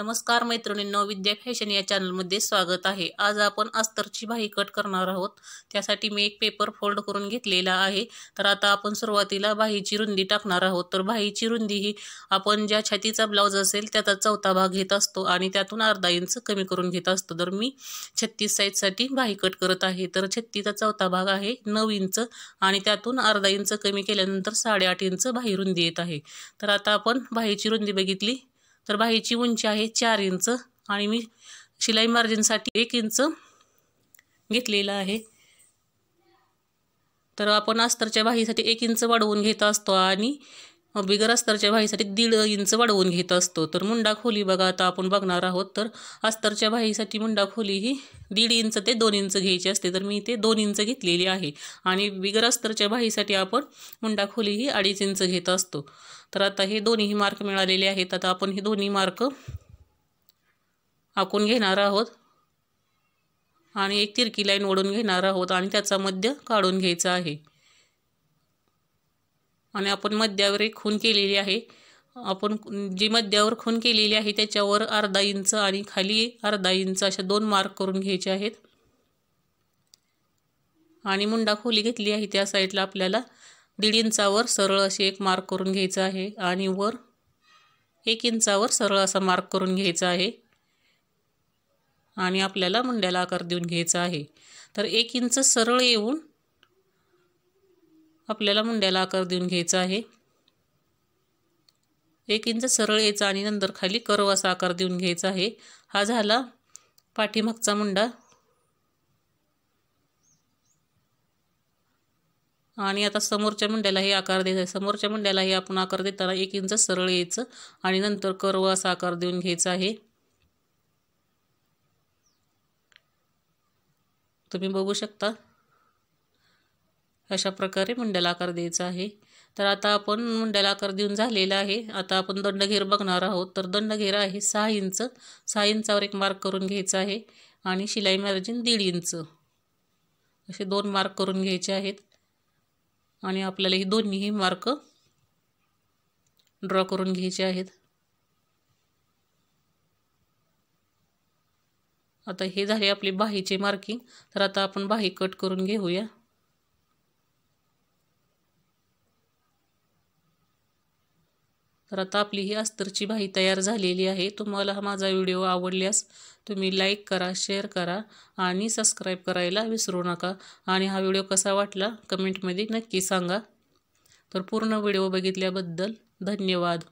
नमस्कार मैत्रिणींनो विद्या फॅशन या चॅनलमध्ये स्वागत आहे आज आपण अस्तरची भाई कट करणार आहोत त्यासाठी मी एक पेपर फोल्ड करून घेतलेला आहे तर आता आपण सुरुवातीला बाहीची रुंदी टाकणार आहोत तर बाहीची रुंदी ही आपण ज्या छातीचा ब्लाऊज असेल त्याचा चौथा भाग घेत असतो आणि त्यातून अर्धा इंच कमी करून घेत असतो तर मी छत्तीस साईजसाठी बाही कट करत आहे तर छत्तीचा चौथा भाग आहे नऊ इंच आणि त्यातून अर्धा इंच कमी केल्यानंतर साडेआठ इंच बाही रुंदी येत आहे तर आता आपण बाहीची रुंदी बघितली तर बाहीची उंची आहे चार इंच आणि मी शिलाई मार्जिनसाठी एक इंच घेतलेलं आहे तर आपण अस्तरच्या बाहीसाठी एक इंच वाढवून घेत असतो आणि बिगर अस्तरच्या भाईसाठी दीड इंच वाढवून घेत असतो तर मुंडा खोली बघा आता आपण बघणार आहोत तर अस्तरच्या भाईसाठी मुंडा खोली ही दीड इंच ते दोन इंच घ्यायची असते तर मी इथे दोन इंच घेतलेली आहे आणि बिगर अस्तरच्या भाईसाठी आपण मुंडा खोली ही अडीच इंच घेत असतो तर आता हे दोन्ही मार्क मिळालेले आहेत आता आपण हे दोन्ही मार्क आखून घेणार आहोत आणि एक तिरकी लाईन ओढून घेणार आहोत आणि त्याचा मध्य काढून घ्यायचा आहे आणि आपण मध्यावर एक खून केलेली आहे आपण जी मध्यावर खून केलेली आहे त्याच्यावर अर्धा इंच आणि खाली अर्धा इंच अशा दोन मार्क करून घ्यायचे आहेत आणि मुंडा खोली घेतली आहे त्या साईडला आपल्याला दीड इंचावर सरळ असे एक मार्क करून घ्यायचं आहे आणि वर एक इंचावर सरळ असा मार्क करून घ्यायचा आहे आणि आपल्याला मुंड्याला आकार देऊन घ्यायचा आहे तर एक इंच सरळ येऊन आपल्याला मुंड्याला आकार देऊन घ्यायचा आहे एक इंच सरळ यायचा आणि नंतर खाली कर्व असा आकार देऊन घ्यायचा आहे हा झाला पाठीमागचा मुंडा आणि आता समोरच्या मुंड्यालाही आकार द्यायचा आहे समोरच्या मुंड्यालाही आपण आकार देताना एक इंच सरळ यायचं आणि नंतर कर्व असा आकार देऊन घ्यायचा आहे तुम्ही बघू शकता अशा प्रकारे मंडला आकार द्यायचा आहे तर आता आपण मंडला आकार देऊन झालेला आहे आता आपण दंडघेर बघणार आहोत तर दंडघेर आहे सहा इंच सहा इंचावर एक मार्क करून घ्यायचा आहे आणि शिलाई मार्जिन दीड इंच असे दोन मार्क करून घ्यायचे आहेत आणि आपल्याला ही दोन्हीही मार्क ड्रॉ करून घ्यायचे आहेत आता हे झाले आपले बाहीचे मार्किंग तर आता आपण बाही कट करून घेऊया तर आता आपली ही अस्तरची भाई तयार झालेली आहे तुम्हाला हा माझा व्हिडिओ आवडल्यास तुम्ही लाईक करा शेअर करा आणि सबस्क्राईब करायला विसरू नका आणि हा व्हिडिओ कसा वाटला कमेंटमध्ये नक्की सांगा तर पूर्ण व्हिडिओ बघितल्याबद्दल धन्यवाद